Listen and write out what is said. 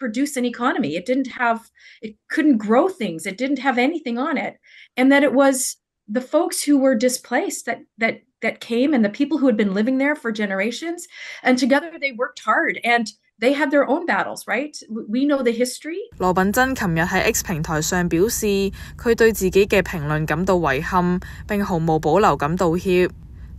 produce an economy. It didn't have, it couldn't grow things. It didn't have anything on it, and that it was the folks who were displaced that that that came and the people who had been living there for generations and together they worked hard and they had their own battles, right? We know the history. X